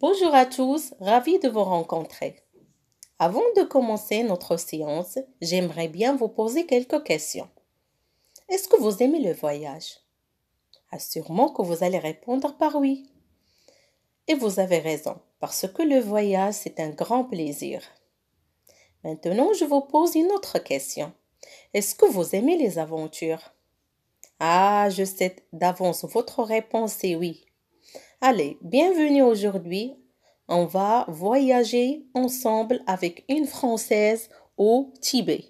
Bonjour à tous, ravi de vous rencontrer. Avant de commencer notre séance, j'aimerais bien vous poser quelques questions. Est-ce que vous aimez le voyage Assurément que vous allez répondre par oui. Et vous avez raison, parce que le voyage, c'est un grand plaisir. Maintenant, je vous pose une autre question. Est-ce que vous aimez les aventures Ah, je sais d'avance, votre réponse est oui. Allez, bienvenue aujourd'hui. On va voyager ensemble avec une Française au Tibet.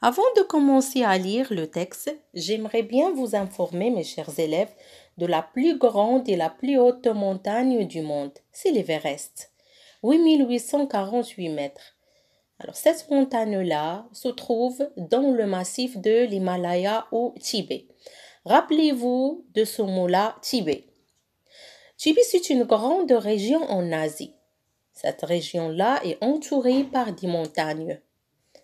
Avant de commencer à lire le texte, j'aimerais bien vous informer, mes chers élèves, de la plus grande et la plus haute montagne du monde. C'est l'Everest. 8848 mètres. Alors, cette montagne-là se trouve dans le massif de l'Himalaya au Tibet. Rappelez-vous de ce mot-là, Tibet. Tibet, c'est une grande région en Asie. Cette région-là est entourée par des montagnes.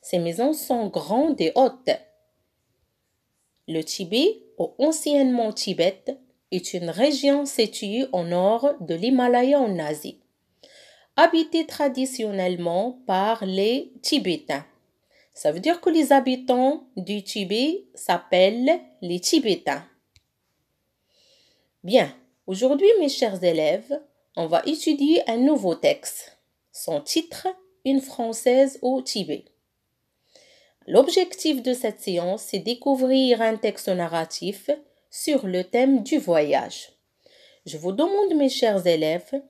Ces maisons sont grandes et hautes. Le Tibet, ou anciennement Tibet, est une région située au nord de l'Himalaya en Asie, habitée traditionnellement par les Tibétains. Ça veut dire que les habitants du Tibet s'appellent les Tibétains. Bien, aujourd'hui mes chers élèves, on va étudier un nouveau texte. Son titre, Une Française au Tibet. L'objectif de cette séance c'est découvrir un texte narratif sur le thème du voyage. Je vous demande, mes chers élèves,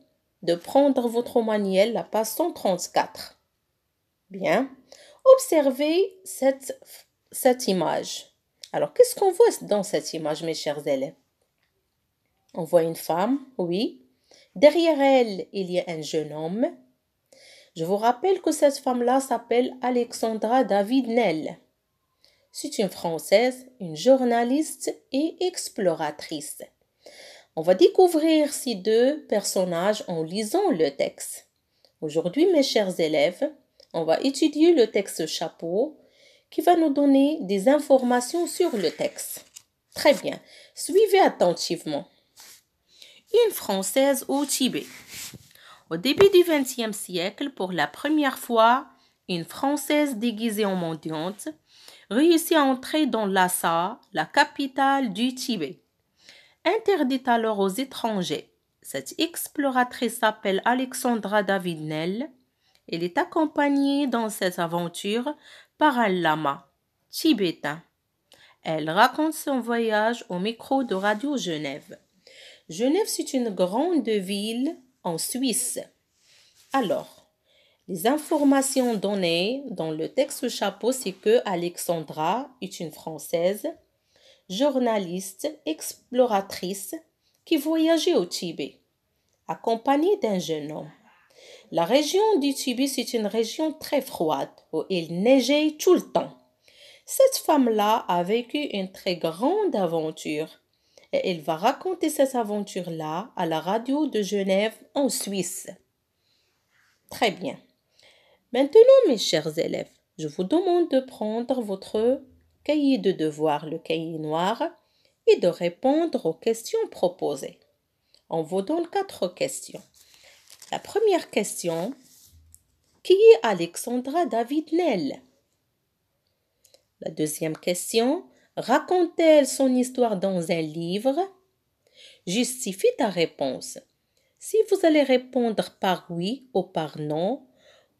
de prendre votre manuel, la page 134. Bien, observez cette image. Alors, qu'est-ce qu'on voit dans cette image, mes chers élèves On voit une femme, oui. Derrière elle, il y a un jeune homme. Je vous rappelle que cette femme-là s'appelle Alexandra David Nel. C'est une Française, une journaliste et exploratrice. On va découvrir ces deux personnages en lisant le texte. Aujourd'hui, mes chers élèves, on va étudier le texte chapeau qui va nous donner des informations sur le texte. Très bien, suivez attentivement. Une Française au Tibet. Au début du XXe siècle, pour la première fois, une Française déguisée en mendiante réussit à entrer dans Lhasa, la capitale du Tibet. Interdite alors aux étrangers, cette exploratrice s'appelle Alexandra David Elle est accompagnée dans cette aventure par tibétain. Elle raconte son voyage au micro de Radio Genève. Genève, c'est une grande ville en Suisse. Alors, les informations données dans le texte chapeau, c'est que Alexandra est une Française, journaliste, exploratrice, qui voyageait au Tibet, accompagnée d'un jeune homme. La région du Tibet, c'est une région très froide où il neigeait tout le temps. Cette femme-là a vécu une très grande aventure et elle va raconter cette aventure-là à la radio de Genève en Suisse. Très bien. Maintenant, mes chers élèves, je vous demande de prendre votre cahier de devoir, le cahier noir, et de répondre aux questions proposées. On vous donne quatre questions. La première question, qui est Alexandra David Lel La deuxième question, raconte-t-elle son histoire dans un livre Justifie ta réponse. Si vous allez répondre par oui ou par non,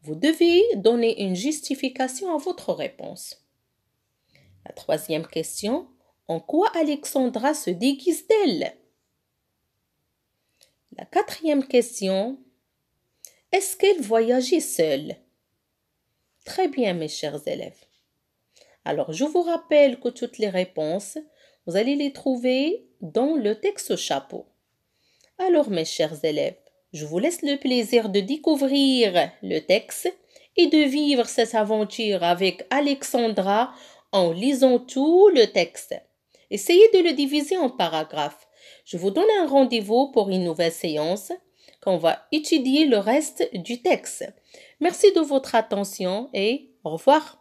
vous devez donner une justification à votre réponse. La troisième question, en quoi Alexandra se déguise-t-elle La quatrième question, est-ce qu'elle voyageait seule? Très bien, mes chers élèves. Alors, je vous rappelle que toutes les réponses, vous allez les trouver dans le texte au chapeau. Alors, mes chers élèves, je vous laisse le plaisir de découvrir le texte et de vivre cette aventure avec Alexandra en lisant tout le texte. Essayez de le diviser en paragraphes. Je vous donne un rendez-vous pour une nouvelle séance qu'on va étudier le reste du texte. Merci de votre attention et au revoir.